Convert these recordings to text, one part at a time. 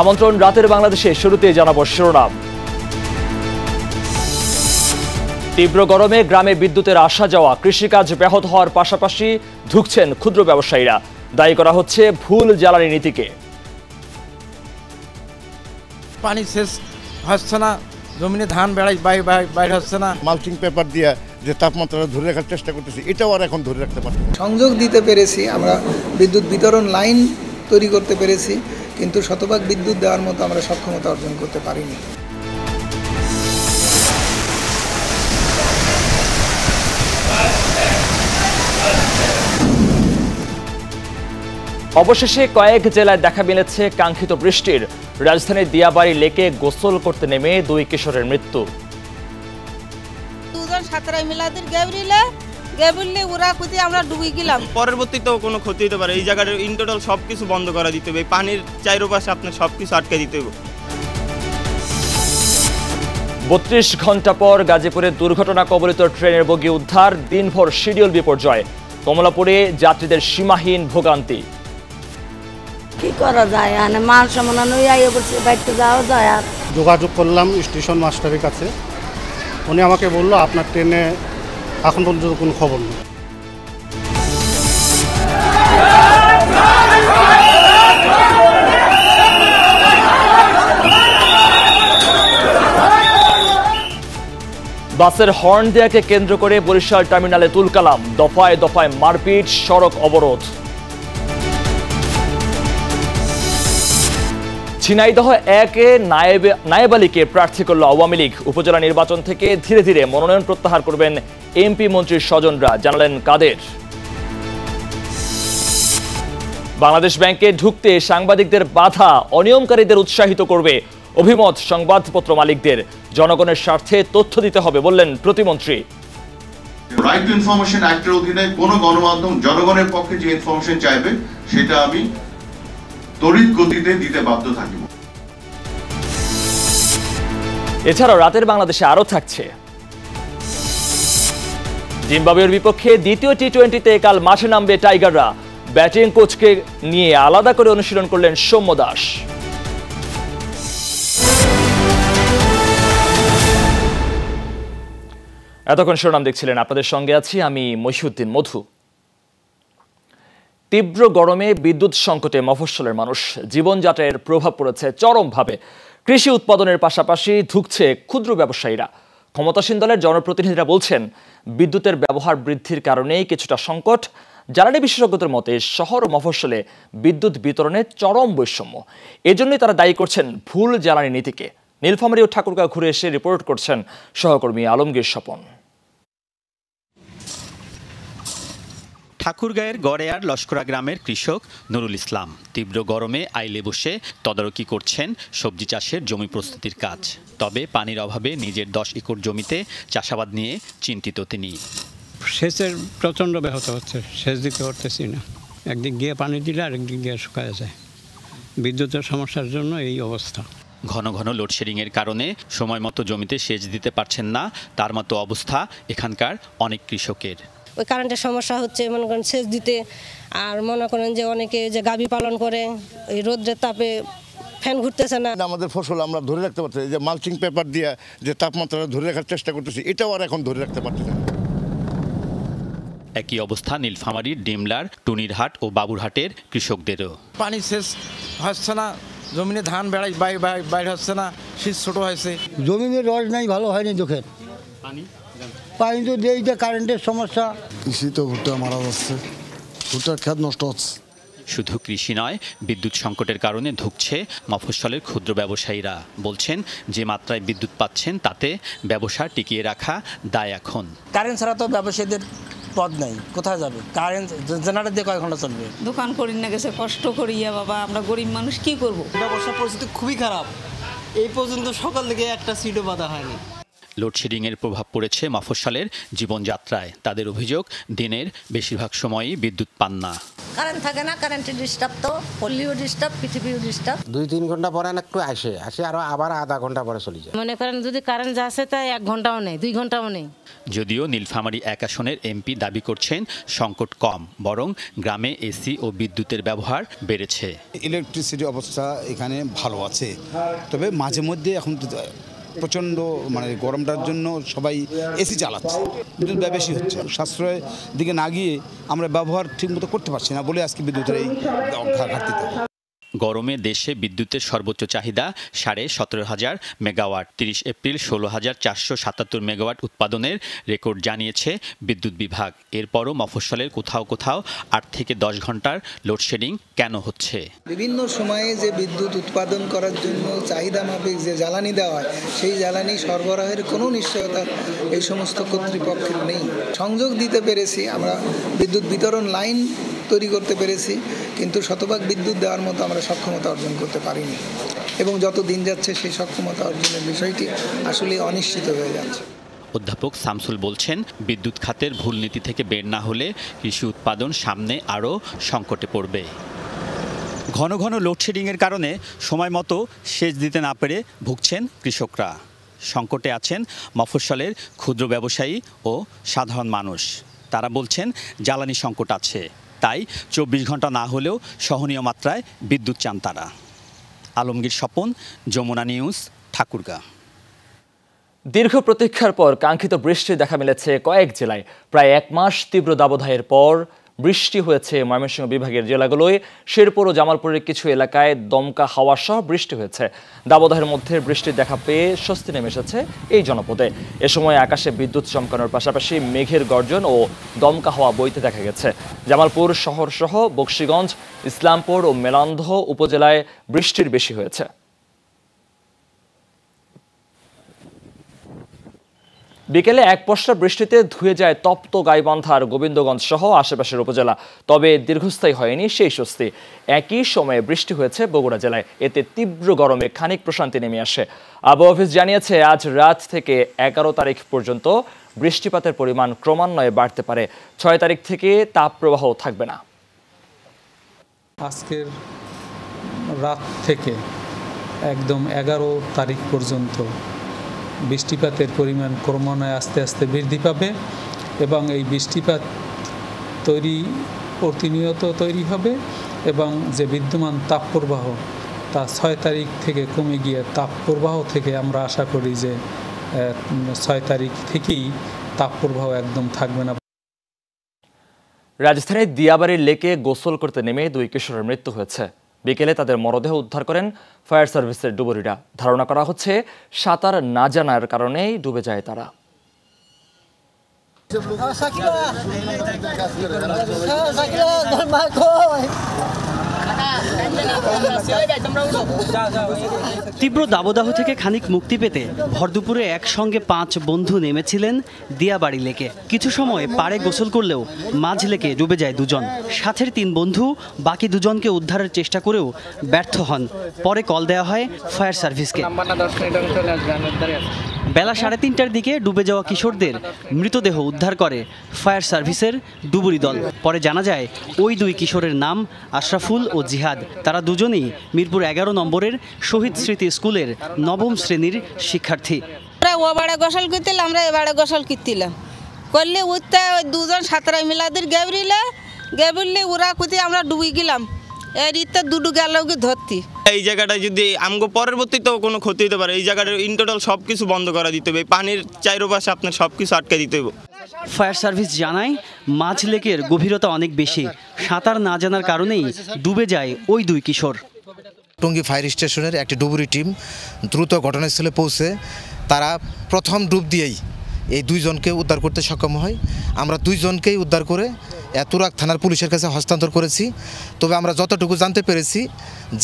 আমন্ত্রণ রাতের বাংলাদেশে শুরুতে জানাবো শিরোনাম তীব্র গরমে গ্রামে বিদ্যুতের আসা যাওয়া কৃষিকাজ ব্যাহত হওয়ার পাশাপাশি ধুকছেন ক্ষুদ্র ব্যবসায়ীরা দায়ী করা হচ্ছে ভুল জ্বালানি নীতিকে পানি শেষ হচ্ছে না জমিনে ধান বেড়াই বাইর হচ্ছে না মালচিং পেপার দিয়ে যে তাপমাত্রা ধরে রাখার চেষ্টা করতেছি এটাও আর এখন ধরে রাখতে পারছি সংযোগ দিতে পেরেছি আমরা বিদ্যুৎ বিতরণ লাইন তৈরি করতে পেরেছি কিন্তু শতভাগ বিদ্যুৎ দেওয়ার মতো আমরা সক্ষমতা অর্জন করতে পারিনি অবশেষে কয়েক জেলায় দেখা মিলেছে কাঙ্ক্ষিত বৃষ্টির রাজধানীর দিয়াবাড়ি লেকে গোসল করতে নেমে দুই কিশোরের মৃত্যু দুজন মিলাদের গ্যাবরিলা দে বললে ওরা কুতে আমরা ডুবে গেলাম পরবর্তী কোনো ক্ষতি হতে পারে এই জায়গাটা ইন সব কিছু বন্ধ করা দিতে হবে পানির চারোপাশে আপনার সব কিছু আটকে দিতে হবে বত্রিশ ঘন্টা পর গাজীপুরে দুর্ঘটনা কবলিত ট্রেনের বগি উদ্ধার দিনভর শিডিউল বিপর্যয় কমলাপুরে যাত্রীদের সীমাহীন ভোগান্তি কি করা যায় মানে মান সম্মান বাড়িতে যাওয়া যায় আর যোগাযোগ করলাম স্টেশন মাস্টারের কাছে উনি আমাকে বললো আপনার ট্রেনে এখন পর্যন্ত কোনো খবর নেই বাসের হর্ন দেয়াকে কেন্দ্র করে বরিশাল টার্মিনালে তুলকালাম দফায় দফায় মারপিট সড়ক অবরোধ ঝিনাইদহ একে নায়েবে নায়েব আলীকে প্রার্থী করল আওয়ামী লীগ উপজেলা নির্বাচন থেকে ধীরে ধীরে মনোনয়ন প্রত্যাহার করবেন এমপি মন্ত্রীর স্বজনরা জানালেন কাদের বাংলাদেশ ব্যাংকে ঢুকতে সাংবাদিকদের বাধা অনিয়মকারীদের উৎসাহিত করবে অভিমত সংবাদপত্র মালিকদের জনগণের স্বার্থে তথ্য দিতে হবে বললেন প্রতিমন্ত্রী রাইট টু ইনফরমেশন অ্যাক্টের অধীনে কোনো গণমাধ্যম জনগণের পক্ষে যে ইনফরমেশন চাইবে সেটা আমি তড়িৎ গতিতে দিতে বাধ্য থাকিব এছাড়াও রাতের বাংলাদেশে আরও থাকছে জিম্বাবুয়ের বিপক্ষে দ্বিতীয় টি টোয়েন্টিতে কাল মাঠে নামবে টাইগাররা ব্যাটিং কোচকে নিয়ে আলাদা করে অনুশীলন করলেন সৌম্য দাস এতক্ষণ শিরোনাম দেখছিলেন আপনাদের সঙ্গে আছি আমি মহিউদ্দিন মধু তীব্র গরমে বিদ্যুৎ সংকটে মফস্বলের মানুষ জীবনযাত্রার প্রভাব পড়েছে চরমভাবে কৃষি উৎপাদনের পাশাপাশি ধুকছে ক্ষুদ্র ব্যবসায়ীরা ক্ষমতাসীন দলের জনপ্রতিনিধিরা বলছেন বিদ্যুতের ব্যবহার বৃদ্ধির কারণেই কিছুটা সংকট জ্বালানি বিশেষজ্ঞদের মতে শহর ও মফস্বলে বিদ্যুৎ বিতরণে চরম বৈষম্য এজন্যই তারা দায়ী করছেন ভুল জ্বালানি নীতিকে নীলফামারী ও ঠাকুরগাঁও ঘুরে এসে রিপোর্ট করছেন সহকর্মী আলমগীর স্বপন ঠাকুরগাঁয়ের গড়েয়ার লস্করা গ্রামের কৃষক নুরুল ইসলাম তীব্র গরমে আইলে বসে তদারকি করছেন সবজি চাষের জমি প্রস্তুতির কাজ তবে পানির অভাবে নিজের দশ একর জমিতে চাষাবাদ নিয়ে চিন্তিত তিনি সেচের প্রচণ্ড ব্যাহত হচ্ছে সেচ দিতে পারতেছি না একদিন গিয়ে পানি দিলে একদিন গিয়ে শুকায় যায় বিদ্যুতের সমস্যার জন্য এই অবস্থা ঘন ঘন লোডশেডিংয়ের কারণে সময় মতো জমিতে সেচ দিতে পারছেন না তার মতো অবস্থা এখানকার অনেক কৃষকের ওই কারেন্টের সমস্যা হচ্ছে মনে করেন সেচ দিতে আর মনে করেন যে অনেকে যে গাভী পালন করে ওই রোদ্রের তাপে ফ্যান ঘুরতেছে না আমাদের ফসল আমরা ধরে রাখতে পারছি যে মালচিং পেপার দিয়ে যে তাপমাত্রা ধরে রাখার চেষ্টা করতেছি এটাও আর এখন ধরে রাখতে পারছি না একই অবস্থা নীলফামারির ডিমলার টুনিরহাট ও বাবুরহাটের কৃষকদেরও পানি শেষ হচ্ছে না জমিনে ধান বেড়াই বাইর হচ্ছে না শীত ছোট হয়েছে জমিনে রস নাই ভালো হয়নি চোখের পানি পানি তো কারেন্টের সমস্যা তো ভুট্টা মারা যাচ্ছে ভুট্টার খ্যাত নষ্ট হচ্ছে শুধু কৃষি নয় বিদ্যুৎ সংকটের কারণে ধুকছে মফস্বলের ক্ষুদ্র ব্যবসায়ীরা বলছেন যে মাত্রায় বিদ্যুৎ পাচ্ছেন তাতে ব্যবসা টিকিয়ে রাখা দায় এখন কারেন্ট ছাড়া তো ব্যবসায়ীদের পদ নাই কোথায় যাবে কারেন্ট জেনারেটর দিয়ে কয় ঘন্টা চলবে দোকান করি না গেছে কষ্ট করি বাবা আমরা গরিব মানুষ কি করব ব্যবসা পরিস্থিতি খুবই খারাপ এই পর্যন্ত সকাল থেকে একটা সিটও বাঁধা হয়নি লোডশেডিংয়ের প্রভাব পড়েছে মাফসালের জীবনযাত্রায় তাদের অভিযোগ দিনের বেশিরভাগ সময়ই বিদ্যুৎ পান না কারেন্ট থাকে না কারেন্টের ডিস্টার্ব তো পল্লীও ডিস্টার্ব পৃথিবীও ডিস্টার্ব দুই তিন ঘন্টা পরে একটু আসে আসে আরো আবার আধা ঘন্টা পরে চলে যায় মনে করেন যদি কারেন্ট আসে তাই এক ঘন্টাও নেই দুই ঘন্টাও নেই যদিও নীলফামারী এক আসনের এমপি দাবি করছেন সংকট কম বরং গ্রামে এসি ও বিদ্যুতের ব্যবহার বেড়েছে ইলেকট্রিসিটি অবস্থা এখানে ভালো আছে তবে মাঝে মধ্যে এখন প্রচণ্ড মানে গরমটার জন্য সবাই এসি চালাচ্ছে বিদ্যুৎ ব্যয় বেশি হচ্ছে সাশ্রয়ের দিকে না গিয়ে আমরা ব্যবহার ঠিকমতো করতে পারছি না বলে আজকে বিদ্যুতের এই ঘাটতিতে গরমে দেশে বিদ্যুতের সর্বোচ্চ চাহিদা সাড়ে সতেরো হাজার মেগাওয়াট তিরিশ এপ্রিল ষোলো হাজার চারশো সাতাত্তর মেগাওয়াট উৎপাদনের রেকর্ড জানিয়েছে বিদ্যুৎ বিভাগ এরপরও মফস্বলের কোথাও কোথাও আট থেকে দশ ঘন্টার লোডশেডিং কেন হচ্ছে বিভিন্ন সময়ে যে বিদ্যুৎ উৎপাদন করার জন্য চাহিদা মাফিক যে জ্বালানি দেওয়া হয় সেই জ্বালানি সরবরাহের কোনো নিশ্চয়তা এই সমস্ত কর্তৃপক্ষের নেই সংযোগ দিতে পেরেছি আমরা বিদ্যুৎ বিতরণ লাইন তৈরি করতে পেরেছি কিন্তু শতভাগ বিদ্যুৎ দেওয়ার মতো আমরা সক্ষমতা অর্জন করতে পারিনি এবং যত দিন যাচ্ছে সেই সক্ষমতা অর্জনের বিষয়টি আসলে অনিশ্চিত হয়ে যাচ্ছে অধ্যাপক সামসুল বলছেন বিদ্যুৎ খাতের ভুল নীতি থেকে বের না হলে কৃষি উৎপাদন সামনে আরও সংকটে পড়বে ঘন ঘন লোডশেডিংয়ের কারণে সময় মতো সেচ দিতে না পেরে ভুগছেন কৃষকরা সংকটে আছেন মফস্বলের ক্ষুদ্র ব্যবসায়ী ও সাধারণ মানুষ তারা বলছেন জ্বালানি সংকট আছে তাই চব্বিশ ঘন্টা না হলেও সহনীয় মাত্রায় বিদ্যুৎ চান তারা আলমগীর স্বপন যমুনা নিউজ ঠাকুরগা দীর্ঘ প্রতীক্ষার পর কাঙ্ক্ষিত বৃষ্টি দেখা মিলেছে কয়েক জেলায় প্রায় এক মাস তীব্র দাবদাহের পর বৃষ্টি হয়েছে ময়মনসিংহ বিভাগের জেলাগুলোয় শেরপুর ও জামালপুরের কিছু এলাকায় দমকা হাওয়া সহ বৃষ্টি হয়েছে দাবদাহের মধ্যে বৃষ্টি দেখা পেয়ে স্বস্তি নেমে এসেছে এই জনপদে এ সময় আকাশে বিদ্যুৎ চমকানোর পাশাপাশি মেঘের গর্জন ও দমকা হাওয়া বইতে দেখা গেছে জামালপুর শহরসহ বক্সিগঞ্জ ইসলামপুর ও মেলান্ধ উপজেলায় বৃষ্টির বেশি হয়েছে বিকেলে এক পশ্চা বৃষ্টিতে ধুয়ে যায় তপ্ত গাইবান্ধার গোবিন্দগঞ্জ সহ আশেপাশের উপজেলা তবে দীর্ঘস্থায়ী হয়নি সেই স্বস্তি একই সময়ে বৃষ্টি হয়েছে বগুড়া জেলায় এতে তীব্র গরমে খানিক প্রশান্তি নেমে আসে আবহাওয়া অফিস জানিয়েছে আজ রাত থেকে এগারো তারিখ পর্যন্ত বৃষ্টিপাতের পরিমাণ ক্রমান্বয়ে বাড়তে পারে ছয় তারিখ থেকে তাপপ্রবাহ থাকবে না আজকের রাত থেকে একদম এগারো তারিখ পর্যন্ত বৃষ্টিপাতের পরিমাণ ক্রমান্বয়ে আস্তে আস্তে বৃদ্ধি পাবে এবং এই বৃষ্টিপাত তৈরি প্রতিনিয়ত তৈরি হবে এবং যে বিদ্যমান তাপপ্রবাহ তা ছয় তারিখ থেকে কমে গিয়ে তাপপ্রবাহ থেকে আমরা আশা করি যে ছয় তারিখ থেকেই তাপপ্রবাহ একদম থাকবে না রাজধানীর দিয়াবাড়ির লেকে গোসল করতে নেমে দুই কিশোরের মৃত্যু হয়েছে বিকেলে তাদের মরদেহ উদ্ধার করেন ফায়ার সার্ভিসের ডুবুরিরা ধারণা করা হচ্ছে সাঁতার না জানার কারণেই ডুবে যায় তারা সাকিলা তীব্র দাবদাহ থেকে খানিক মুক্তি পেতে ভরদুপুরে একসঙ্গে পাঁচ বন্ধু নেমেছিলেন দিয়াবাড়ি লেকে কিছু সময় পাড়ে গোসল করলেও মাঝ লেকে ডুবে যায় দুজন সাথের তিন বন্ধু বাকি দুজনকে উদ্ধারের চেষ্টা করেও ব্যর্থ হন পরে কল দেওয়া হয় ফায়ার সার্ভিসকে বেলা সাড়ে তিনটার দিকে ডুবে যাওয়া কিশোরদের মৃতদেহ উদ্ধার করে ফায়ার সার্ভিসের ডুবুরি দল পরে জানা যায় ওই দুই কিশোরের নাম আশরাফুল ও জিহাদ তারা দুজনেই মিরপুর এগারো নম্বরের শহীদ স্মৃতি স্কুলের নবম শ্রেণীর শিক্ষার্থী ও বাড়া গোসল করতিল আমরা এ বাড়া গোসল করতিলাম করলে উঠতে ওই দুজন সাঁতরা মিলাদের গ্যাবরিলা গ্যাবরিলে ওরা কোথায় আমরা ডুবে গেলাম এরই তো দুটো গেল ধরতি এই যদি আমগো কোনো ক্ষতি হতে পারে এই সব কিছু বন্ধ করা দিতে হবে আপনার সব কিছু আটকে দিতে হবে ফায়ার সার্ভিস জানায় লেকের গভীরতা অনেক বেশি সাঁতার না জানার কারণেই ডুবে যায় ওই দুই কিশোর টঙ্গী ফায়ার স্টেশনের একটি ডুবুরি টিম দ্রুত ঘটনাস্থলে পৌঁছে তারা প্রথম ডুব দিয়েই এই দুইজনকে উদ্ধার করতে সক্ষম হয় আমরা দুইজনকেই উদ্ধার করে এতরাগ থানার পুলিশের কাছে হস্তান্তর করেছি তবে আমরা যতটুকু জানতে পেরেছি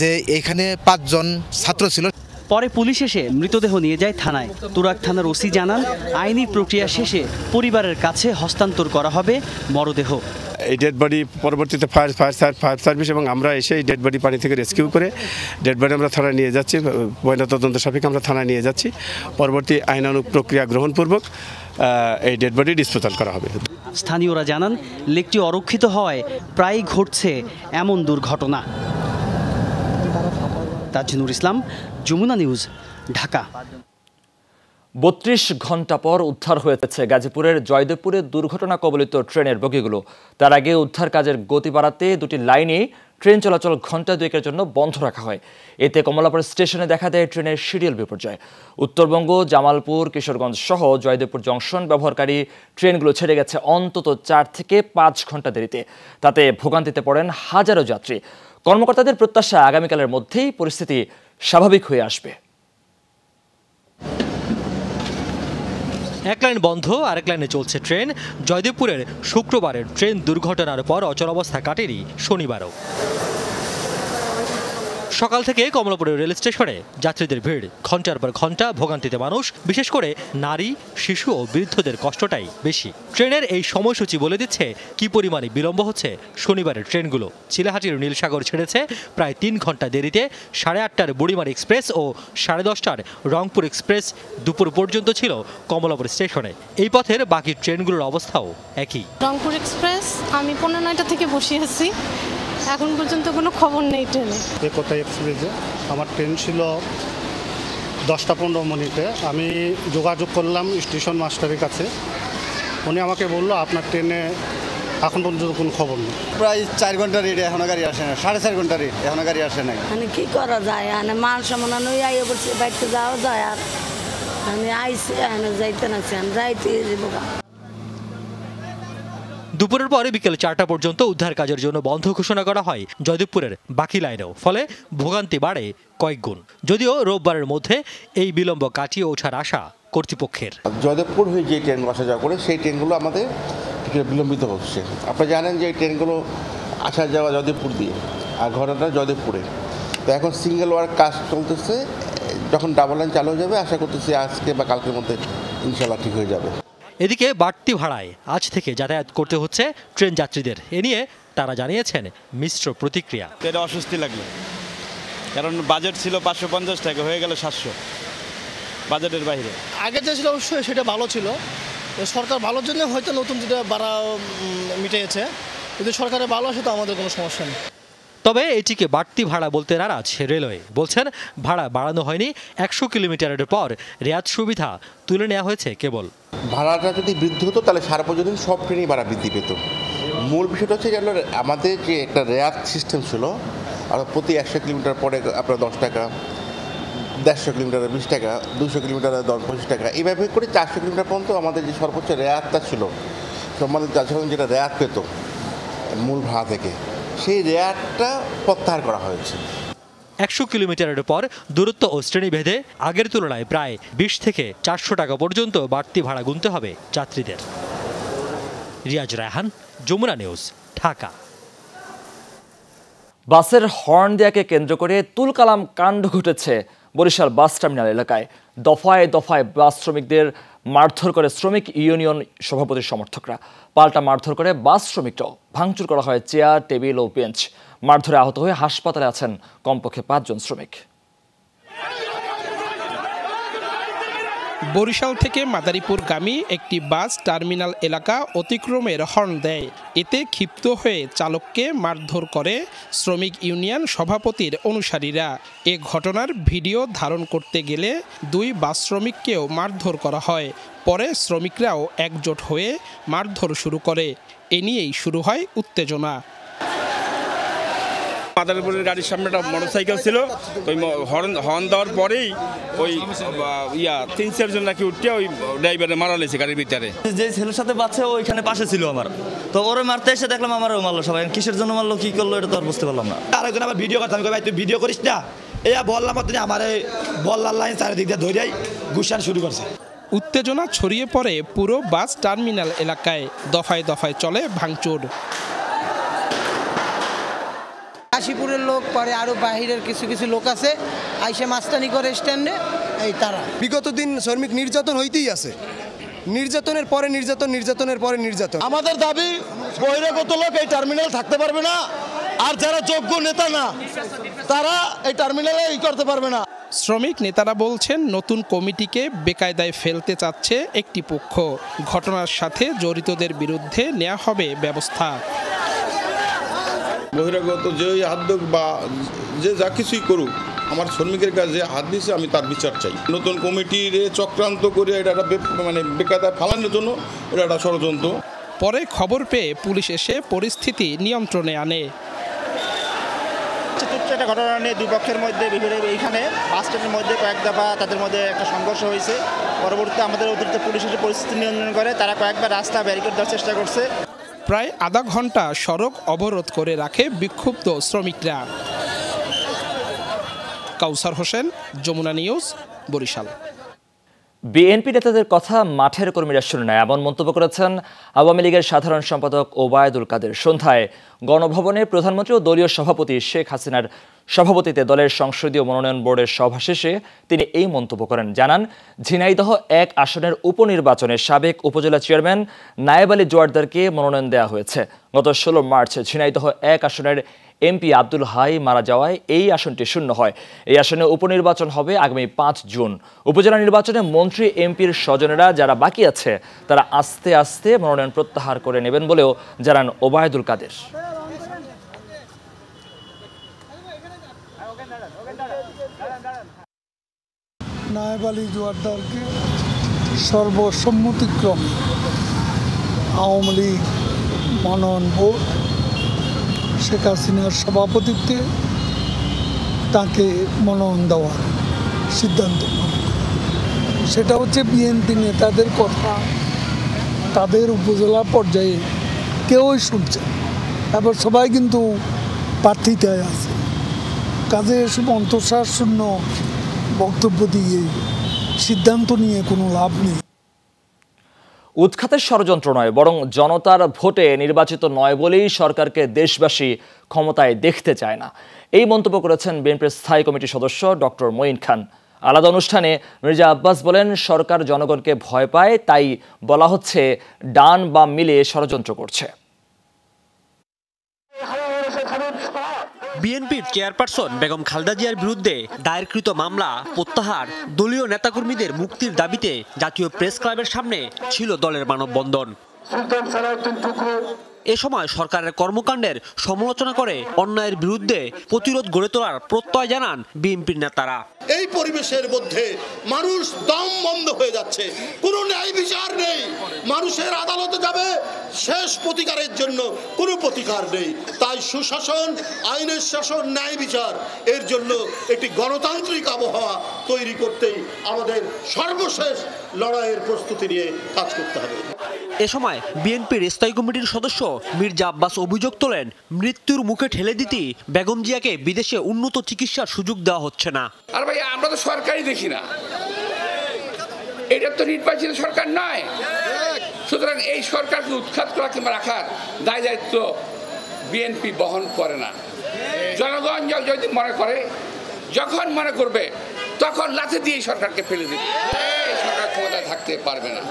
যে এখানে পাঁচজন ছাত্র ছিল পরে পুলিশ এসে মৃতদেহ নিয়ে যায় থানায় তুরাক থানার ওসি জানান আইনি প্রক্রিয়া শেষে পরিবারের কাছে হস্তান্তর করা হবে মরদেহ এই ডেড বডি পরবর্তীতে ফায়ার ফায়ার ফায়ার সার্ভিস এবং আমরা এসে এই ডেড বডি পানি থেকে রেস্কিউ করে ডেড বডি আমরা থানায় নিয়ে যাচ্ছি তদন্ত সাপেক্ষে আমরা থানায় নিয়ে যাচ্ছি পরবর্তী আইনানুক প্রক্রিয়া গ্রহণপূর্বক এই ডেড বডি ডিসপোজাল করা হবে স্থানীয়রা জানান লেকটি অরক্ষিত হওয়ায় প্রায় ঘটছে এমন দুর্ঘটনা তাজনুর ইসলাম যমুনা নিউজ ঢাকা বত্রিশ ঘন্টা পর উদ্ধার হয়েছে গাজীপুরের জয়দেবপুরে দুর্ঘটনা কবলিত ট্রেনের বগিগুলো তার আগে উদ্ধার কাজের গতি বাড়াতে দুটি লাইনে ট্রেন চলাচল ঘন্টা দুয়েকের জন্য বন্ধ রাখা হয় এতে কমলাপুর স্টেশনে দেখা দেয় ট্রেনের সিরিয়াল বিপর্যয় উত্তরবঙ্গ জামালপুর কিশোরগঞ্জ সহ জয়দেবপুর জংশন ব্যবহারকারী ট্রেনগুলো ছেড়ে গেছে অন্তত চার থেকে পাঁচ ঘন্টা দেরিতে তাতে ভোগান্তিতে পড়েন হাজারো যাত্রী কর্মকর্তাদের প্রত্যাশা আগামীকালের মধ্যেই পরিস্থিতি স্বাভাবিক হয়ে আসবে এক লাইন বন্ধ আরেক লাইনে চলছে ট্রেন জয়দেবপুরের শুক্রবারের ট্রেন দুর্ঘটনার পর অচলাবস্থা কাটেনি শনিবারও সকাল থেকে কমলাপুরের রেল স্টেশনে যাত্রীদের ভিড় ঘন্টার পর ঘন্টা ভোগান্তিতে মানুষ বিশেষ করে নারী শিশু ও বৃদ্ধদের কষ্টটাই বেশি ট্রেনের এই সময়সূচি বলে দিচ্ছে কি পরিমাণে বিলম্ব হচ্ছে শনিবারের ট্রেনগুলো চিলাহাটির নীলসাগর ছেড়েছে প্রায় তিন ঘন্টা দেরিতে সাড়ে আটটার বুড়িমার এক্সপ্রেস ও সাড়ে দশটার রংপুর এক্সপ্রেস দুপুর পর্যন্ত ছিল কমলাপুর স্টেশনে এই পথের বাকি ট্রেনগুলোর অবস্থাও একই রংপুর এক্সপ্রেস আমি পনেরো নয়টা থেকে বসিয়েছি এখন পর্যন্ত কোনো খবর নেই ট্রেনে এ কোথায় এক্সপ্রেসে আমার ট্রেন ছিল দশটা পনেরো মিনিটে আমি যোগাযোগ করলাম স্টেশন মাস্টারের কাছে উনি আমাকে বললো আপনার ট্রেনে এখন পর্যন্ত কোনো খবর নেই প্রায় চার ঘন্টা রেট এখনো গাড়ি আসে না সাড়ে চার ঘন্টা রেট এখনো গাড়ি আসে না মানে কি করা যায় মানে মাল সম্মান ওই আইয়ে বলছে বাড়িতে যাওয়া যায় আর আমি আইসি যাইতে না যাইতে যাবো দুপুরের পরে বিকেল চারটা পর্যন্ত উদ্ধার কাজের জন্য বন্ধ ঘোষণা করা হয় জয়দেবপুরের বাকি লাইনেও ফলে ভোগান্তি বাড়ে কয়েক গুণ যদিও রোববারের মধ্যে এই বিলম্ব কাটিয়ে ওঠার আশা কর্তৃপক্ষের জয়দেবপুর হয়ে যে ট্রেন আসা যাওয়া করে সেই ট্রেনগুলো আমাদের বিলম্বিত হচ্ছে আপনারা জানেন যে এই ট্রেনগুলো আসা যাওয়া জয়দেবপুর দিয়ে আর ঘটনাটা জয়দেবপুরে তো এখন সিঙ্গেল ওয়ার্ক কাজ চলতেছে যখন ডাবল লাইন চালু হয়ে যাবে আশা করতেছি আজকে বা কালকের মধ্যে ইনশাল্লাহ ঠিক হয়ে যাবে এদিকে বাড়তি ভাড়ায় আজ থেকে যাতায়াত করতে হচ্ছে ট্রেন যাত্রীদের এ নিয়ে তারা জানিয়েছেন মিশ্র প্রতিক্রিয়া এটা অস্বস্তি লাগলো কারণ বাজেট ছিল পাঁচশো পঞ্চাশ টাকা হয়ে গেল সাতশো বাজেটের বাইরে আগে যে ছিল অবশ্যই সেটা ভালো ছিল সরকার ভালোর জন্য হয়তো নতুন যেটা বাড়া মিটিয়েছে যদি সরকারের ভালো আসে তো আমাদের কোনো সমস্যা নেই তবে এটিকে বাড়তি ভাড়া বলতে নারাজ রেলওয়ে বলছেন ভাড়া বাড়ানো হয়নি একশো কিলোমিটারের পর রেয়াজ সুবিধা তুলে নেওয়া হয়েছে কেবল ভাড়াটা যদি বৃদ্ধি হতো তাহলে সারা পর্যন্ত সব ট্রেনই ভাড়া বৃদ্ধি পেত মূল বিষয়টা হচ্ছে যেন আমাদের যে একটা রেয়াত সিস্টেম ছিল আর প্রতি একশো কিলোমিটার পরে আপনার দশ টাকা দেড়শো কিলোমিটারে বিশ টাকা দুশো কিলোমিটারে দশ পঁচিশ টাকা এইভাবে করে চারশো কিলোমিটার পর্যন্ত আমাদের যে সর্বোচ্চ রেয়াতটা ছিল আমাদের যেটা রেয়াত পেত মূল ভাড়া থেকে সেই রেয়ারটা প্রত্যাহার করা হয়েছে একশো কিলোমিটারের পর দূরত্ব ও শ্রেণীভেদে আগের তুলনায় প্রায় বিশ থেকে চারশো টাকা পর্যন্ত বাড়তি ভাড়া গুনতে হবে যাত্রীদের রিয়াজ রায়হান যমুনা নিউজ ঢাকা বাসের হর্ন দেয়াকে কেন্দ্র করে তুলকালাম কাণ্ড ঘটেছে বরিশাল বাস টার্মিনাল এলাকায় দফায় দফায় বাস শ্রমিকদের মারধর করে শ্রমিক ইউনিয়ন সভাপতির সমর্থকরা পাল্টা মারধর করে বাস শ্রমিকরাও ভাঙচুর করা হয় চেয়ার টেবিল ও বেঞ্চ মারধরে আহত হয়ে হাসপাতালে আছেন কমপক্ষে পাঁচজন শ্রমিক বরিশাল থেকে মাদারীপুরগামী একটি বাস টার্মিনাল এলাকা অতিক্রমের হর্ন দেয় এতে ক্ষিপ্ত হয়ে চালককে মারধর করে শ্রমিক ইউনিয়ন সভাপতির অনুসারীরা এ ঘটনার ভিডিও ধারণ করতে গেলে দুই বাস শ্রমিককেও মারধর করা হয় পরে শ্রমিকরাও একজোট হয়ে মারধর শুরু করে এ নিয়েই শুরু হয় উত্তেজনা মাদারপুরের গাড়ির সামনে একটা মোটরসাইকেল ছিল ওই হর্ন হর্ন দেওয়ার পরেই ওই ইয়া তিন চারজন নাকি উঠতে ওই ড্রাইভারে মারা লেছে গাড়ির ভিতরে যে ছেলের সাথে বাচ্চা ওইখানে পাশে ছিল আমার তো ওরে মারতে এসে দেখলাম আমারও মারলো সবাই কিসের জন্য মারলো কি করলো এটা তো আর বুঝতে পারলাম না আরেকজন আবার ভিডিও করতাম ভাই তুই ভিডিও করিস না এই বললাম তিনি আমার এই বল্লার লাইন চারিদিক দিয়ে ধরিয়াই গুসান শুরু করছে উত্তেজনা ছড়িয়ে পড়ে পুরো বাস টার্মিনাল এলাকায় দফায় দফায় চলে ভাঙচুর কাশীপুরের লোক পরে আরও বাহিরের কিছু কিছু লোক আছে আইসে মাস্তানি করে স্ট্যান্ডে এই তারা বিগত দিন শ্রমিক নির্যাতন হইতেই আছে নির্যাতনের পরে নির্যাতন নির্যাতনের পরে নির্যাতন আমাদের দাবি বহিরাগত লোক এই টার্মিনাল থাকতে পারবে না আর যারা যোগ্য নেতা না তারা এই টার্মিনালে ই করতে পারবে না শ্রমিক নেতারা বলছেন নতুন কমিটিকে বেকায়দায় ফেলতে চাচ্ছে একটি পক্ষ ঘটনার সাথে জড়িতদের বিরুদ্ধে নেওয়া হবে ব্যবস্থা বহিরাগত যে হাত বা যে যা কিছুই করুক আমার শ্রমিকের কাছে যে হাত দিয়েছে আমি তার বিচার চাই নতুন কমিটির চক্রান্ত করে এটা একটা মানে বেকায়দায় ফালানোর জন্য এটা একটা ষড়যন্ত্র পরে খবর পেয়ে পুলিশ এসে পরিস্থিতি নিয়ন্ত্রণে আনে তুচ্ছ একটা ঘটনা নিয়ে দুই পক্ষের মধ্যে বিভিন্ন এইখানে বাস স্ট্যান্ডের মধ্যে কয়েক দফা তাদের মধ্যে একটা সংঘর্ষ হয়েছে পরবর্তীতে আমাদের অতিরিক্ত পুলিশ এসে পরিস্থিতি নিয়ন্ত্রণ করে তারা কয়েকবার রাস্তা ব্যারিকেড দেওয়ার চেষ্টা করছে প্রায় আধা ঘন্টা সড়ক অবরোধ করে রাখে বিক্ষুব্ধ শ্রমিকরা কাউসার হোসেন যমুনা নিউজ বরিশাল বিএনপি নেতাদের কথা মাঠের কর্মীরা শুনে নেয় এমন মন্তব্য করেছেন আওয়ামী লীগের সাধারণ সম্পাদক ওবায়দুল কাদের সন্ধ্যায় গণভবনে প্রধানমন্ত্রী ও দলীয় সভাপতি শেখ হাসিনার সভাপতিতে দলের সংসদীয় মনোনয়ন বোর্ডের সভা শেষে তিনি এই মন্তব্য করেন জানান ঝিনাইদহ এক আসনের উপনির্বাচনে সাবেক উপজেলা চেয়ারম্যান নায়েব আলী জোয়ারদারকে মনোনয়ন দেওয়া হয়েছে গত ষোলো মার্চ ঝিনাইদহ এক আসনের এমপি আব্দুল হাই মারা যাওয়ায় এই আসনটি শূন্য হয় এই আসনে উপনির্বাচন হবে আগামী পাঁচ জুন উপজেলা নির্বাচনে মন্ত্রী এমপির স্বজনেরা যারা বাকি আছে তারা আস্তে আস্তে মনোনয়ন প্রত্যাহার করে নেবেন বলেও জানান ওবায়দুল কাদের সর্বসম্মতিক্রম আওয়ামী লীগ মনোনয়ন বোর্ড শেখ হাসিনার সভাপতিত্বে তাকে মনোনয়ন দেওয়ার সিদ্ধান্ত সেটা হচ্ছে বিএনপি নেতাদের কথা তাদের উপজেলা পর্যায়ে কেউই শুনছে এবার সবাই কিন্তু প্রার্থীতায় আছে কাজে এসব অন্তঃসার শূন্য বক্তব্য দিয়ে সিদ্ধান্ত নিয়ে কোনো লাভ নেই উৎখাতের ষড়যন্ত্র নয় বরং জনতার ভোটে নির্বাচিত নয় বলেই সরকারকে দেশবাসী ক্ষমতায় দেখতে চায় না এই মন্তব্য করেছেন বিএনপির স্থায়ী কমিটির সদস্য ডক্টর মঈন খান আলাদা অনুষ্ঠানে মির্জা আব্বাস বলেন সরকার জনগণকে ভয় পায় তাই বলা হচ্ছে ডান বা মিলে ষড়যন্ত্র করছে বিএনপির চেয়ারপারসন বেগম খালদা জিয়ার বিরুদ্ধে দায়েরকৃত মামলা প্রত্যাহার দলীয় নেতাকর্মীদের মুক্তির দাবিতে জাতীয় প্রেস ক্লাবের সামনে ছিল দলের মানববন্ধন এ সময় সরকারের কর্মকাণ্ডের সমালোচনা করে অন্যায়ের বিরুদ্ধে প্রতিরোধ গড়ে তোলার প্রত্যয় জানান বিএনপির নেতারা এই পরিবেশের মধ্যে মানুষ দম বন্ধ হয়ে যাচ্ছে কোনো ন্যায় বিচার নেই মানুষের আদালতে যাবে শেষ প্রতিকারের জন্য কোনো প্রতিকার নেই তাই সুশাসন আইনের শাসন ন্যায় বিচার এর জন্য একটি গণতান্ত্রিক আবহাওয়া তৈরি করতেই আমাদের সর্বশেষ লড়াইয়ের প্রস্তুতি নিয়ে কাজ করতে হবে এ সময় বিএনপির স্থায়ী কমিটির সদস্য মির্জা আব্বাস অভিযোগ তোলেন মৃত্যুর মুখে ঠেলে দিতে বেগম জিয়াকে বিদেশে উন্নত চিকিৎসার সুযোগ দেওয়া হচ্ছে না আর ভাই আমরা তো সরকারই দেখি না এটা তো নির্বাচিত সরকার নয় সুতরাং এই সরকারকে উৎখাত করা কিংবা রাখার দায় দায়িত্ব বিএনপি বহন করে না জনগণ যদি মনে করে যখন মনে করবে তখন লাথে দিয়ে সরকারকে ফেলে দিবে সরকার ক্ষমতায় থাকতে পারবে না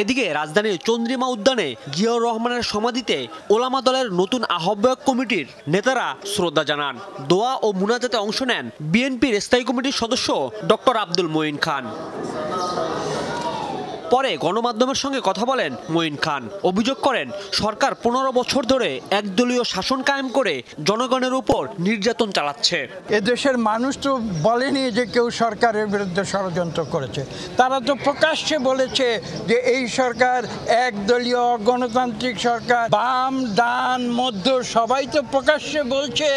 এদিকে রাজধানীর চন্দ্রিমা উদ্যানে জিয়াউর রহমানের সমাধিতে ওলামা দলের নতুন আহ্বায়ক কমিটির নেতারা শ্রদ্ধা জানান দোয়া ও মুনাজাতে অংশ নেন বিএনপির স্থায়ী কমিটির সদস্য ডক্টর আব্দুল মঈন খান পরে গণমাধ্যমের সঙ্গে কথা বলেন মঈন খান অভিযোগ করেন সরকার পনেরো বছর ধরে একদলীয় শাসন কায়েম করে জনগণের উপর নির্যাতন চালাচ্ছে এদেশের মানুষ তো বলেনি যে কেউ সরকারের বিরুদ্ধে ষড়যন্ত্র করেছে তারা তো প্রকাশ্যে বলেছে যে এই সরকার একদলীয় গণতান্ত্রিক সরকার বাম ডান মধ্য সবাই তো প্রকাশ্যে বলছে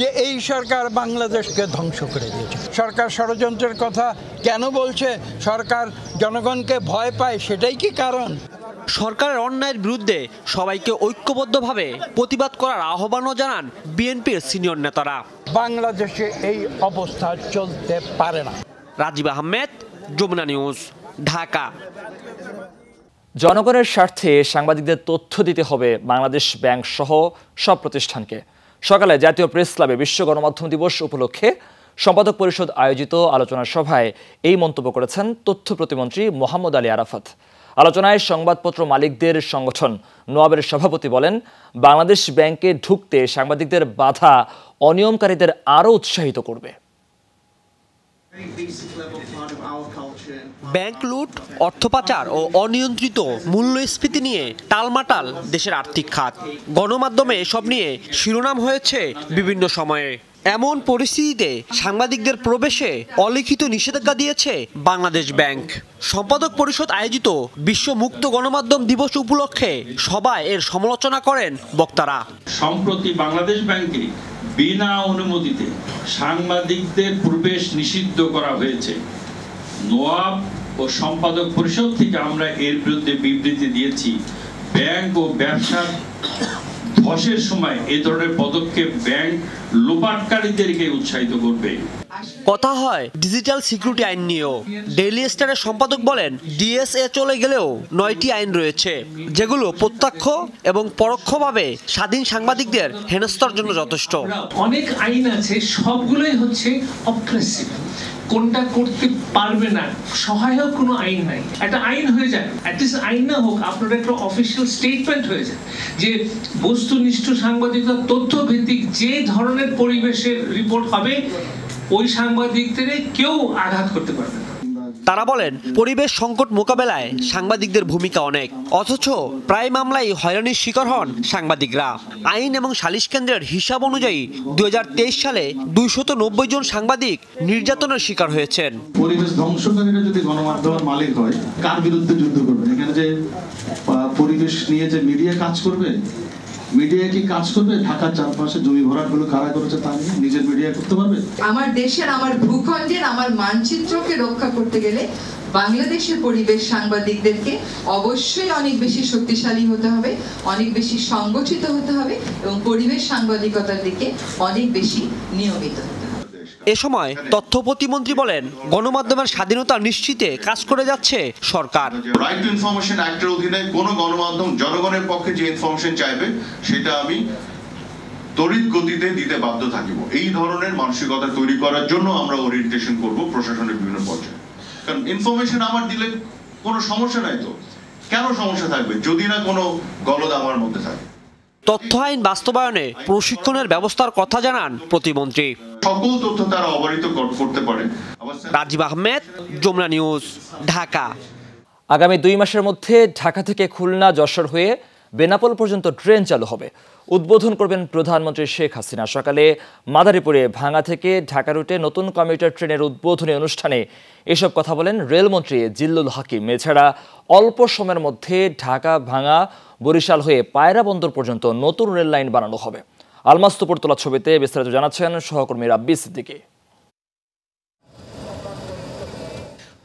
যে এই সরকার বাংলাদেশকে ধ্বংস করে দিয়েছে সরকার ষড়যন্ত্রের কথা কেন বলছে সরকার জনগণকে ভয় পায় সেটাই কি কারণ সরকারের অন্যায়ের বিরুদ্ধে সবাইকে ঐক্যবদ্ধভাবে প্রতিবাদ করার আহ্বানও জানান বিএনপির সিনিয়র নেতারা বাংলাদেশে এই অবস্থা চলতে পারে না রাজীব আহমেদ যমুনা নিউজ ঢাকা জনগণের স্বার্থে সাংবাদিকদের তথ্য দিতে হবে বাংলাদেশ ব্যাংক সহ সব প্রতিষ্ঠানকে সকালে জাতীয় প্রেস ক্লাবে বিশ্ব গণমাধ্যম দিবস উপলক্ষে সম্পাদক পরিষদ আয়োজিত আলোচনা সভায় এই মন্তব্য করেছেন তথ্য প্রতিমন্ত্রী মোহাম্মদ আলী আরাফাত আলোচনায় সংবাদপত্র মালিকদের সংগঠন নোয়াবের সভাপতি বলেন বাংলাদেশ ব্যাংকে ঢুকতে সাংবাদিকদের বাধা অনিয়মকারীদের আরও উৎসাহিত করবে ব্যাংক লুট অর্থ পাচার ও অনিয়ন্ত্রিত মূল্যস্ফীতি নিয়ে টালমাটাল দেশের আর্থিক খাত গণমাধ্যমে এসব নিয়ে শিরোনাম হয়েছে বিভিন্ন সময়ে এমন পরিস্থিতিতে সাংবাদিকদের প্রবেশে অলিখিত নিষেধাজ্ঞা দিয়েছে বাংলাদেশ ব্যাংক সম্পাদক পরিষদ আয়োজিত বিশ্ব মুক্ত গণমাধ্যম দিবস উপলক্ষে সবাই এর সমালোচনা করেন বক্তারা সম্প্রতি বাংলাদেশ ব্যাংকে বিনা অনুমতিতে সাংবাদিকদের প্রবেশ নিষিদ্ধ করা হয়েছে নোয়াব ও সম্পাদক পরিষদ থেকে আমরা এর বিরুদ্ধে বিবৃতি দিয়েছি ব্যাংক ও ব্যবসার ধসের সময় এ ধরনের পদক্ষেপ ব্যাংক লোপাটকারীদেরকে উৎসাহিত করবে কথা হয় ডিজিটাল সিকিউরিটি আইন নিয়েও ডেইলি স্টারের সম্পাদক বলেন ডিএসএ চলে গেলেও নয়টি আইন রয়েছে যেগুলো প্রত্যক্ষ এবং পরোক্ষভাবে স্বাধীন সাংবাদিকদের হেনস্থার জন্য যথেষ্ট অনেক আইন আছে সবগুলোই হচ্ছে অপ্রেসিভ কোনটা করতে পারবে না সহায়ক কোনো আইন নাই একটা আইন হয়ে যায় অ্যাটলিস্ট আইন না হোক আপনার একটা অফিসিয়াল স্টেটমেন্ট হয়ে যায় যে বস্তুনিষ্ঠ সাংবাদিকতা তথ্যভিত্তিক যে ধরনের পরিবেশের রিপোর্ট হবে ওই সাংবাদিকদের কেউ আঘাত করতে পারবে তারা বলেন পরিবেশ সংকট মোকাবেলায় সাংবাদিকদের ভূমিকা অনেক অথচ প্রায় মামলায় হয়রানির শিকার হন সাংবাদিকরা আইন এবং সালিশ কেন্দ্রের হিসাব অনুযায়ী দুই সালে দুইশত জন সাংবাদিক নির্যাতনের শিকার হয়েছেন পরিবেশ ধ্বংসকারীরা যদি গণমাধ্যমের মালিক হয় কার বিরুদ্ধে যুদ্ধ করবে এখানে যে পরিবেশ নিয়ে যে মিডিয়া কাজ করবে মিডিয়া কি কাজ করবে ঢাকার চারপাশে জমি ভরাট গুলো করেছে তা নিয়ে নিজের মিডিয়া করতে পারবে আমার দেশের আমার ভূখণ্ডের আমার মানচিত্রকে রক্ষা করতে গেলে বাংলাদেশের পরিবেশ সাংবাদিকদেরকে অবশ্যই অনেক বেশি শক্তিশালী হতে হবে অনেক বেশি সংগঠিত হতে হবে এবং পরিবেশ সাংবাদিকতার দিকে অনেক বেশি নিয়মিত হতে এ সময় তথ্য প্রতিমন্ত্রী বলেন গণমাধ্যমের স্বাধীনতা নিশ্চিতে কাজ করে যাচ্ছে সরকার রাইট টু ইনফরমেশন অ্যাক্টের অধীনে কোনো গণমাধ্যম জনগণের পক্ষে যে ইনফরমেশন চাইবে সেটা আমি তড়িৎ গতিতে দিতে বাধ্য থাকিব এই ধরনের মানসিকতা তৈরি করার জন্য আমরা ওরিয়েন্টেশন করব প্রশাসনের বিভিন্ন পর্যায়ে কারণ ইনফরমেশন আমার দিলে কোনো সমস্যা নাই তো কেন সমস্যা থাকবে যদি না কোনো গলদ আমার মধ্যে থাকে তথ্য আইন বাস্তবায়নে প্রশিক্ষণের ব্যবস্থার কথা জানান প্রতিমন্ত্রী সকল তথ্য তারা করতে পারে রাজীব আহমেদ নিউজ ঢাকা আগামী দুই মাসের মধ্যে ঢাকা থেকে খুলনা যশোর হয়ে বেনাপোল পর্যন্ত ট্রেন চালু হবে উদ্বোধন করবেন প্রধানমন্ত্রী শেখ হাসিনা সকালে মাদারীপুরে ভাঙা থেকে ঢাকা রুটে নতুন কমিউটার ট্রেনের উদ্বোধনী অনুষ্ঠানে এসব কথা বলেন রেলমন্ত্রী জিল্লুল হাকিম এছাড়া অল্প সময়ের মধ্যে ঢাকা ভাঙা বরিশাল হয়ে পায়রা বন্দর পর্যন্ত নতুন রেল লাইন বানানো হবে আলমাস্তপুর তোলা ছবিতে বিস্তারিত জানাচ্ছেন সহকর্মী রাব্বি সিদ্দিকী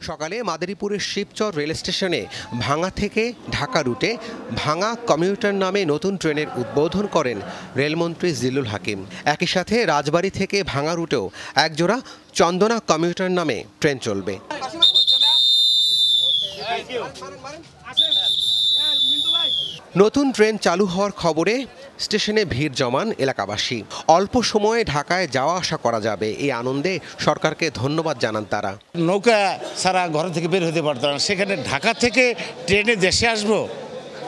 সকালে মাদারীপুরের শিবচর রেল স্টেশনে ভাঙা থেকে ঢাকা রুটে ভাঙা কমিউটার নামে নতুন ট্রেনের উদ্বোধন করেন রেলমন্ত্রী জিল্লুল হাকিম একই সাথে রাজবাড়ী থেকে ভাঙা রুটেও একজোড়া চন্দনা কমিউটার নামে ট্রেন চলবে নতুন ট্রেন চালু হওয়ার খবরে স্টেশনে ভিড় জমান এলাকাবাসী অল্প সময়ে ঢাকায় যাওয়া আসা করা যাবে এই আনন্দে সরকারকে ধন্যবাদ জানান তারা নৌকা সারা ঘর থেকে বের হতে পারত না সেখানে ঢাকা থেকে ট্রেনে দেশে আসবো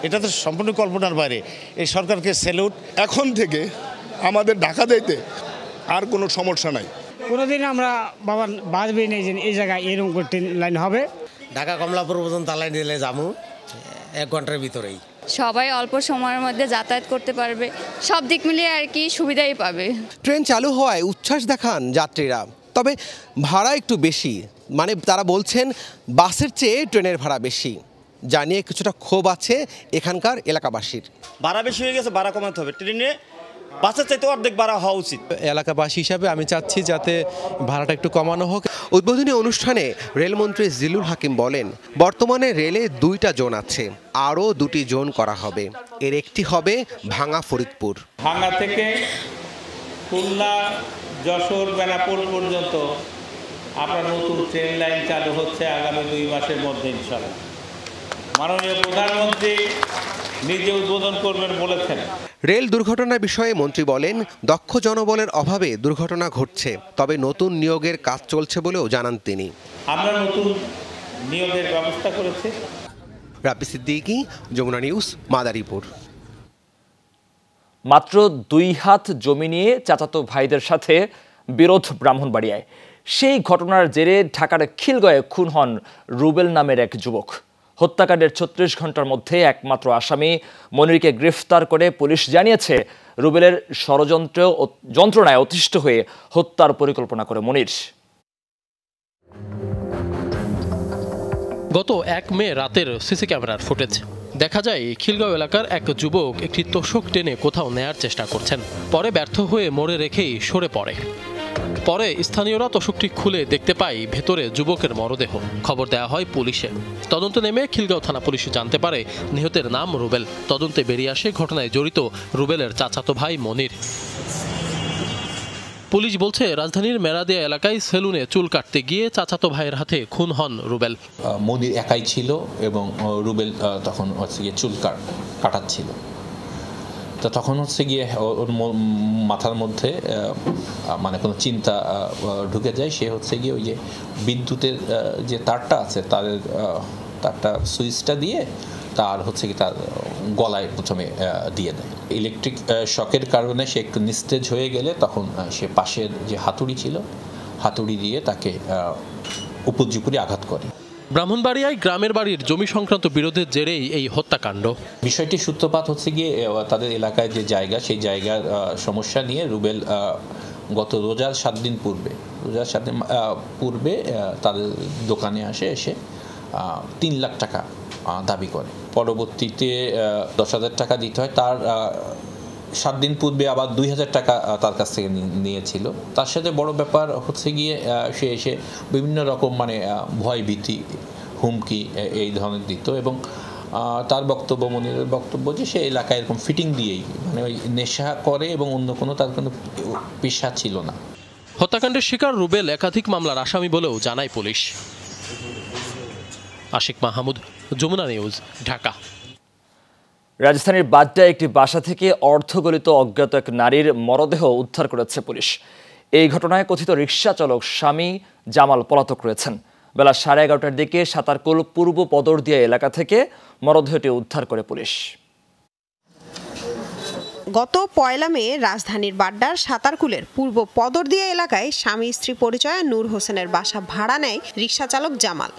এটা তো সম্পূর্ণ কল্পনার বাইরে এই সরকারকে স্যালুট এখন থেকে আমাদের ঢাকা যাইতে আর কোনো সমস্যা নাই কোনোদিন আমরা বাবার বাঁচবে নেই যে এই জায়গায় এরকম ট্রেন লাইন হবে ঢাকা কমলাপুর পর্যন্ত লাইন দিলে যাবো এক ঘন্টার ভিতরেই সবাই অল্প সময়ের মধ্যে যাতায়াত করতে পারবে সব দিক মিলিয়ে আর কি সুবিধাই পাবে ট্রেন চালু হওয়ায় উচ্ছ্বাস দেখান যাত্রীরা তবে ভাড়া একটু বেশি মানে তারা বলছেন বাসের চেয়ে ট্রেনের ভাড়া বেশি জানিয়ে কিছুটা ক্ষোভ আছে এখানকার এলাকাবাসীর ভাড়া বেশি হয়ে গেছে ভাড়া কমাতে হবে ট্রেনে বাসের চাইতে অর্ধেক ভাড়া হওয়া উচিত এলাকাবাসী হিসাবে আমি চাচ্ছি যাতে ভাড়াটা একটু কমানো হোক উদ্বোধনী অনুষ্ঠানে রেলমন্ত্রী জিলুল হাকিম বলেন বর্তমানে রেলে দুইটা জোন আছে আরও দুটি জোন করা হবে এর একটি হবে ভাঙা ফরিদপুর ভাঙা থেকে খুলনা যশোর বেনাপুর পর্যন্ত আপনার নতুন ট্রেন লাইন চালু হচ্ছে আগামী দুই মাসের মধ্যে ইনশাল্লাহ মাননীয় প্রধানমন্ত্রী নিজে উদ্বোধন করবেন বলেছেন রেল দুর্ঘটনা বিষয়ে মন্ত্রী বলেন দক্ষ জনবলের অভাবে দুর্ঘটনা ঘটছে তবে নতুন নিয়োগের কাজ চলছে বলেও জানান তিনি আমরা নতুন নিয়োগের ব্যবস্থা করেছে রাব্বি সিদ্দিকী যমুনা নিউজ মাদারীপুর মাত্র দুই হাত জমি নিয়ে চাচাতো ভাইদের সাথে বিরোধ ব্রাহ্মণবাড়িয়ায় সেই ঘটনার জেরে ঢাকার খিলগয়ে খুন হন রুবেল নামের এক যুবক হত্যাকাণ্ডের ছত্রিশ ঘন্টার মধ্যে একমাত্র আসামি মনিরকে গ্রেফতার করে পুলিশ জানিয়েছে রুবেলের ষড়যন্ত্র যন্ত্রণায় অতিষ্ঠ হয়ে হত্যার পরিকল্পনা করে মনির গত এক মে রাতের সিসি ক্যামেরার ফুটেজ দেখা যায় খিলগাঁও এলাকার এক যুবক একটি তোষক টেনে কোথাও নেয়ার চেষ্টা করছেন পরে ব্যর্থ হয়ে মরে রেখেই সরে পড়ে পরে স্থানীয়রা তোষকটি খুলে দেখতে পাই ভেতরে যুবকের মরদেহ খবর দেওয়া হয় পুলিশে তদন্তে নেমে খিলগাঁও থানা পুলিশে জানতে পারে নিহতের নাম রুবেল তদন্তে বেরিয়ে আসে ঘটনায় জড়িত রুবেলের চাচাতো ভাই মনির পুলিশ বলছে রাজধানীর মেরাদিয়া এলাকায় সেলুনে চুল কাটতে গিয়ে চাচাতো ভাইয়ের হাতে খুন হন রুবেল মনির একাই ছিল এবং রুবেল তখন হচ্ছে চুল কাটাচ্ছিল তো তখন হচ্ছে গিয়ে ওর মাথার মধ্যে মানে কোনো চিন্তা ঢুকে যায় সে হচ্ছে গিয়ে ওই যে বিদ্যুতের যে তারটা আছে তারের তারটা সুইচটা দিয়ে তার হচ্ছে কি তার গলায় প্রথমে দিয়ে দেয় ইলেকট্রিক শকের কারণে সে একটু নিস্তেজ হয়ে গেলে তখন সে পাশের যে হাতুড়ি ছিল হাতুড়ি দিয়ে তাকে উপজুপুরি আঘাত করে ব্রাহ্মণবাড়িয়ায় গ্রামের বাড়ির জমি সংক্রান্ত বিরোধের জেরেই এই হত্যাকাণ্ড বিষয়টি সূত্রপাত হচ্ছে গিয়ে তাদের এলাকায় যে জায়গা সেই জায়গার সমস্যা নিয়ে রুবেল গত রোজার সাত দিন পূর্বে রোজার সাত দিন পূর্বে তাদের দোকানে আসে এসে তিন লাখ টাকা দাবি করে পরবর্তীতে দশ হাজার টাকা দিতে হয় তার সাত দিন পূর্বে আবার দুই হাজার টাকা তার কাছ থেকে নিয়েছিল তার সাথে বড় ব্যাপার হচ্ছে গিয়ে সে এসে বিভিন্ন রকম মানে ভয় ভীতি হুমকি এই ধরনের দিত এবং তার বক্তব্য মনিরের বক্তব্য যে সে এলাকায় এরকম ফিটিং দিয়েই মানে ওই নেশা করে এবং অন্য কোনো তার কোনো পেশা ছিল না হত্যাকাণ্ডের শিকার রুবেল একাধিক মামলার আসামি বলেও জানায় পুলিশ আশিক মাহমুদ যমুনা নিউজ ঢাকা রাজধানীর বাড্ডায় একটি বাসা থেকে অর্ধগলিত অজ্ঞাত এক নারীর মরদেহ উদ্ধার করেছে পুলিশ এই ঘটনায় কথিত রিক্সা চালক স্বামী জামাল পলাতক রয়েছেন বেলা সাড়ে এগারোটার দিকে সাতারকুল পূর্ব পদরদিয়া এলাকা থেকে মরদেহটি উদ্ধার করে পুলিশ গত পয়লা মে রাজধানীর বাড্ডার সাতারকুলের পূর্ব পদরদিয়া এলাকায় স্বামী স্ত্রী পরিচয় নূর হোসেনের বাসা ভাড়া নেয় রিক্সা চালক জামাল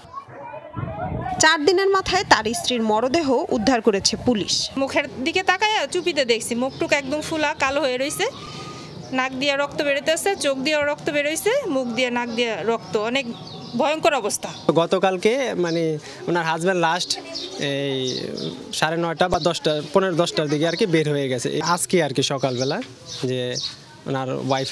চার দিনের মাথায় তার স্ত্রীর মরদেহ উদ্ধার করেছে পুলিশ মুখের দিকে তাকায় চুপিতে দেখছি মুখটুক একদম ফুলা কালো হয়ে রয়েছে নাক দিয়ে রক্ত বেরোতেছে চোখ দিয়ে রক্ত বেরোইছে মুখ দিয়ে নাক দিয়ে রক্ত অনেক ভয়ঙ্কর অবস্থা গতকালকে মানে ওনার হাজব্যান্ড লাস্ট এই সাড়ে নয়টা বা দশটা পনেরো দশটার দিকে আর কি বের হয়ে গেছে আজকে আর কি সকালবেলা যে ওনার ওয়াইফ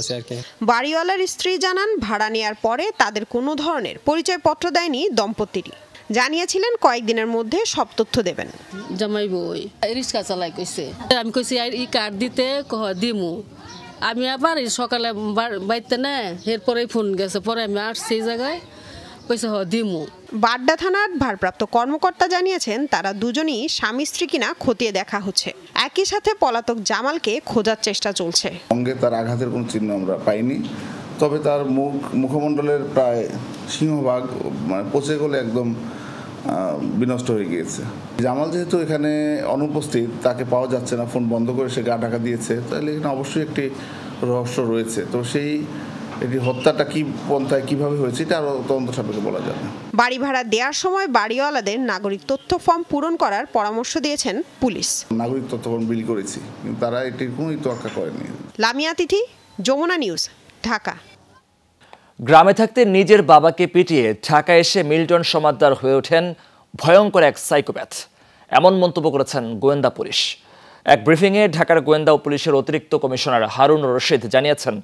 আছে আর কি বাড়িওয়ালার স্ত্রী জানান ভাড়া নেওয়ার পরে তাদের কোনো ধরনের পরিচয়পত্র দেয়নি দম্পতিটি জানিয়েছিলেন কয়েকদিনের মধ্যে সব তথ্য দেবেন বই রিক্সা চালাই কইছে আমি কইছি কার্ড দিতে দিমু আমি আবার সকালে বাড়িতে না এরপরে ফোন গেছে পরে আমি আসছি জায়গায় বাড্ডা থানার ভারপ্রাপ্ত কর্মকর্তা জানিয়েছেন তারা দুজনই স্বামী স্ত্রী কিনা খতিয়ে দেখা হচ্ছে একই সাথে পলাতক জামালকে খোঁজার চেষ্টা চলছে অঙ্গে তার আঘাতের কোনো চিহ্ন আমরা পাইনি তবে তার মুখ মুখমণ্ডলের প্রায় সিংহভাগ মানে পচে গেলে একদম বিনষ্ট হয়ে গিয়েছে জামাল যেহেতু এখানে অনুপস্থিত তাকে পাওয়া যাচ্ছে না ফোন বন্ধ করে সে গা ঢাকা দিয়েছে তাহলে এখানে অবশ্যই একটি রহস্য রয়েছে তো সেই এটি হত্যাটা কি পন্থায় কিভাবে হয়েছে এটা আরও তদন্ত সাপেক্ষে বলা যাবে বাড়ি ভাড়া দেওয়ার সময় বাড়িওয়ালাদের নাগরিক তথ্য ফর্ম পূরণ করার পরামর্শ দিয়েছেন পুলিশ নাগরিক তথ্য ফর্ম বিলি করেছি কিন্তু তারা এটির কোনোই তোয়াক্কা করেনি লামিয়া তিথি যমুনা নিউজ ঢাকা গ্রামে থাকতে নিজের বাবাকে পিটিয়ে ঢাকা এসে মিল্টন সমাদ্দার হয়ে ওঠেন ভয়ঙ্কর এক সাইকোপ্যাথ এমন মন্তব্য করেছেন গোয়েন্দা পুলিশ এক ব্রিফিংয়ে ঢাকার গোয়েন্দা পুলিশের অতিরিক্ত কমিশনার হারুন রশিদ জানিয়েছেন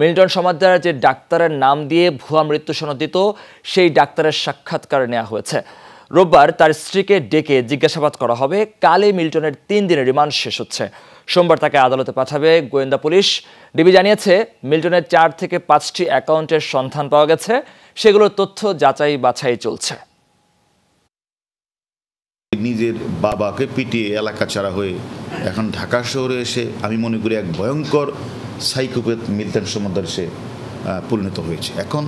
মিল্টন সমাজ দ্বারা যে ডাক্তারের নাম দিয়ে ভুয়া মৃত্যু দিত সেই ডাক্তারের সাক্ষাৎকার নেওয়া হয়েছে রোববার তার স্ত্রীকে ডেকে জিজ্ঞাসাবাদ করা হবে কালে মিল্টনের তিন দিনের রিমান্ড শেষ হচ্ছে সোমবার তাকে আদালতে পাঠাবে গোয়েন্দা পুলিশ ডিবি জানিয়েছে মিল্টনের চার থেকে পাঁচটি অ্যাকাউন্টের সন্ধান পাওয়া গেছে সেগুলোর তথ্য যাচাই বাছাই চলছে নিজের বাবাকে পিটিয়ে এলাকা ছাড়া হয়ে এখন ঢাকা শহরে এসে আমি মনে করি এক ভয়ঙ্কর সাইকোপেথ মিল্টন সমদ্দার সে পরিণত হয়েছে এখন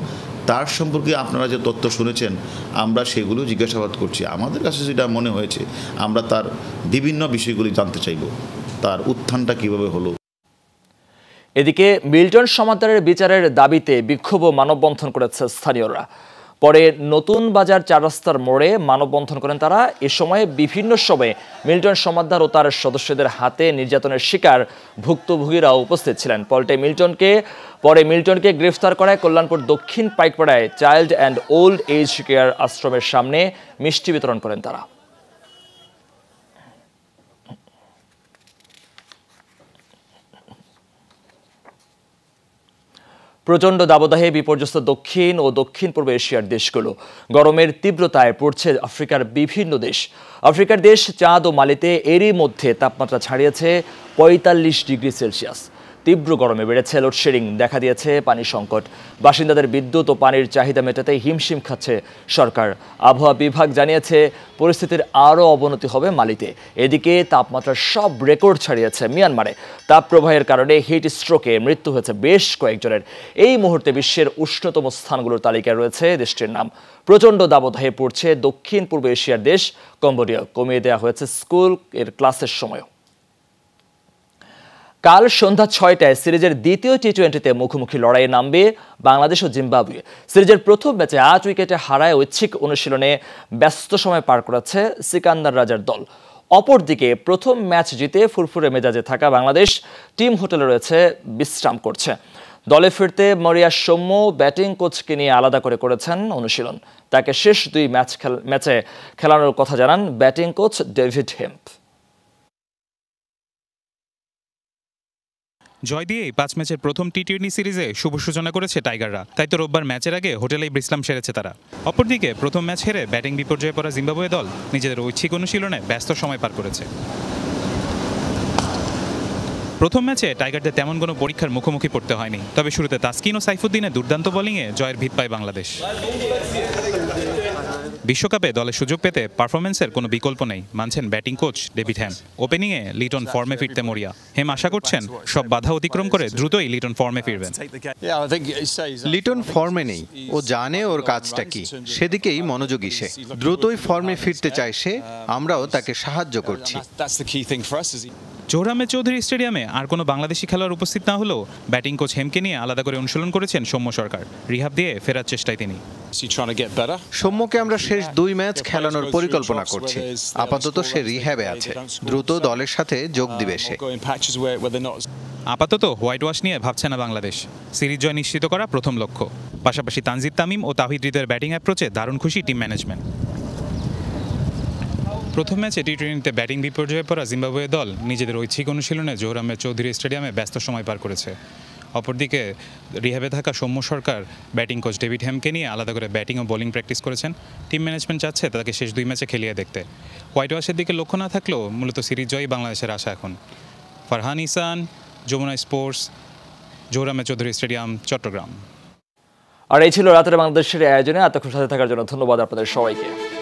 তার সম্পর্কে আপনারা যে তথ্য শুনেছেন আমরা সেগুলো জিজ্ঞাসাবাদ করছি আমাদের কাছে যেটা মনে হয়েছে আমরা তার বিভিন্ন বিষয়গুলি জানতে চাইব তার উত্থানটা কিভাবে হলো এদিকে মিল্টন সমাদারের বিচারের দাবিতে বিক্ষোভ ও মানববন্ধন করেছে স্থানীয়রা পরে নতুন বাজার চার রাস্তার মোড়ে মানববন্ধন করেন তারা এ সময়ে বিভিন্ন সময়ে মিল্টন সমাদ্দার ও তার সদস্যদের হাতে নির্যাতনের শিকার ভুক্তভোগীরাও উপস্থিত ছিলেন পল্টে মিল্টনকে পরে মিল্টনকে গ্রেফতার করায় কল্যাণপুর দক্ষিণ পাইকপাড়ায় child and old age care আশ্রমের সামনে মিষ্টি বিতরণ করেন তারা প্রচণ্ড দাবদাহে বিপর্যস্ত দক্ষিণ ও দক্ষিণ পূর্ব এশিয়ার দেশগুলো গরমের তীব্রতায় পড়ছে আফ্রিকার বিভিন্ন দেশ আফ্রিকার দেশ চাঁদ ও মালিতে এরই মধ্যে তাপমাত্রা ছাড়িয়েছে পঁয়তাল্লিশ ডিগ্রি সেলসিয়াস তীব্র গরমে বেড়েছে লোডশেডিং দেখা দিয়েছে পানি সংকট বাসিন্দাদের বিদ্যুৎ ও পানির চাহিদা মেটাতে হিমশিম খাচ্ছে সরকার আবহাওয়া বিভাগ জানিয়েছে পরিস্থিতির আরও অবনতি হবে মালিতে এদিকে তাপমাত্রা সব রেকর্ড ছাড়িয়েছে মিয়ানমারে তাপ প্রবাহের কারণে হিট স্ট্রোকে মৃত্যু হয়েছে বেশ কয়েকজনের এই মুহূর্তে বিশ্বের উষ্ণতম স্থানগুলোর তালিকায় রয়েছে দেশটির নাম প্রচণ্ড দাবদাহে পড়ছে দক্ষিণ পূর্ব এশিয়ার দেশ কম্বোডিয়া কমিয়ে দেওয়া হয়েছে স্কুল এর ক্লাসের সময়ও কাল সন্ধ্যা ছয়টায় সিরিজের দ্বিতীয় টি টোয়েন্টিতে মুখোমুখি লড়াইয়ে নামবে বাংলাদেশ ও জিম্বাবুয়ে সিরিজের প্রথম ম্যাচে আট উইকেটে হারায় ঐচ্ছিক অনুশীলনে ব্যস্ত সময় পার করাচ্ছে সিকান্দার রাজার দল অপরদিকে প্রথম ম্যাচ জিতে ফুরফুরে মেজাজে থাকা বাংলাদেশ টিম হোটেলে রয়েছে বিশ্রাম করছে দলে ফিরতে মরিয়া সৌম্য ব্যাটিং কোচকে নিয়ে আলাদা করে করেছেন অনুশীলন তাকে শেষ দুই ম্যাচ ম্যাচে খেলানোর কথা জানান ব্যাটিং কোচ ডেভিড হেম্প জয় দিয়েই পাঁচ ম্যাচের প্রথম টি টোয়েন্টি সিরিজে শুভ সূচনা করেছে টাইগাররা তাই তো রোববার ম্যাচের আগে হোটেলেই বিশ্রাম সেরেছে তারা অপরদিকে প্রথম ম্যাচ হেরে ব্যাটিং বিপর্যয়ে পড়া জিম্বাবুয়ে দল নিজেদের ঐচ্ছিক অনুশীলনে ব্যস্ত সময় পার করেছে প্রথম ম্যাচে টাইগারদের তেমন কোনো পরীক্ষার মুখোমুখি পড়তে হয়নি তবে শুরুতে তাস্কিন ও সাইফুদ্দিনের দুর্দান্ত বোলিংয়ে জয়ের ভিত পায় বাংলাদেশ বিশ্বকাপে দলে সুযোগ পেতে পারফরমেন্সের কোনো বিকল্প নেই মানছেন ব্যাটিং কোচ ডেভিড হ্যান ওপেনিংয়ে লিটন ফর্মে ফিরতে মরিয়া হেম আশা করছেন সব বাধা অতিক্রম করে দ্রুতই লিটন ফর্মে ফিরবেন uh, লিটন ফর্মে নেই ও জানে ওর কাজটা কি সেদিকেই মনোযোগী সে দ্রুতই ফর্মে ফিরতে চায় সে আমরাও তাকে সাহায্য করছি জোহরামে চৌধুরী স্টেডিয়ামে আর কোনো বাংলাদেশি খেলোয়াড় উপস্থিত না হলেও ব্যাটিং কোচ হেমকে নিয়ে আলাদা করে অনুশীলন করেছেন সৌম্য সরকার রিহাব দিয়ে ফেরার চেষ্টায় তিনি সৌম্যকে আমরা শেষ দুই ম্যাচ খেলানোর পরিকল্পনা করছি আপাতত সে রিহ্যাবে আছে দ্রুত দলের সাথে যোগ দিবে সে আপাতত হোয়াইট ওয়াশ নিয়ে ভাবছে না বাংলাদেশ সিরিজ জয় নিশ্চিত করা প্রথম লক্ষ্য পাশাপাশি তানজিদ তামিম ও তাহিদ হৃদয়ের ব্যাটিং অ্যাপ্রোচে দারুণ খুশি টিম ম্যানেজমেন্ট প্রথম ম্যাচে টি টোয়েন্টিতে ব্যাটিং বিপর্যয়ে পড়া জিম্বাবুয়ে দল নিজেদের ঐচ্ছিক অনুশীলনে জোহরামের চৌধুরী স্টেডিয়ামে ব্যস্ত সময় পার করেছে অপরদিকে রিহাবে থাকা Soumya Sarkar batting coach David হ্যামকে নিয়ে আলাদা করে ব্যাটিং ও বোলিং প্র্যাকটিস করেছেন টিম ম্যানেজমেন্ট চাচ্ছে তাদেরকে শেষ দুই ম্যাচে খেলিয়ে দেখতে হোয়াইট ওয়াশের দিকে লক্ষ্য না থাকলেও মূলত সিরিজ জয়ই বাংলাদেশের আশা এখন ফারহান ইসান যমুনা স্পোর্টস জোহরামে চৌধুরী স্টেডিয়াম চট্টগ্রাম আর এই ছিল রাতের বাংলাদেশের আয়োজনে এতক্ষণ সাথে থাকার জন্য ধন্যবাদ আপনাদের সবাইকে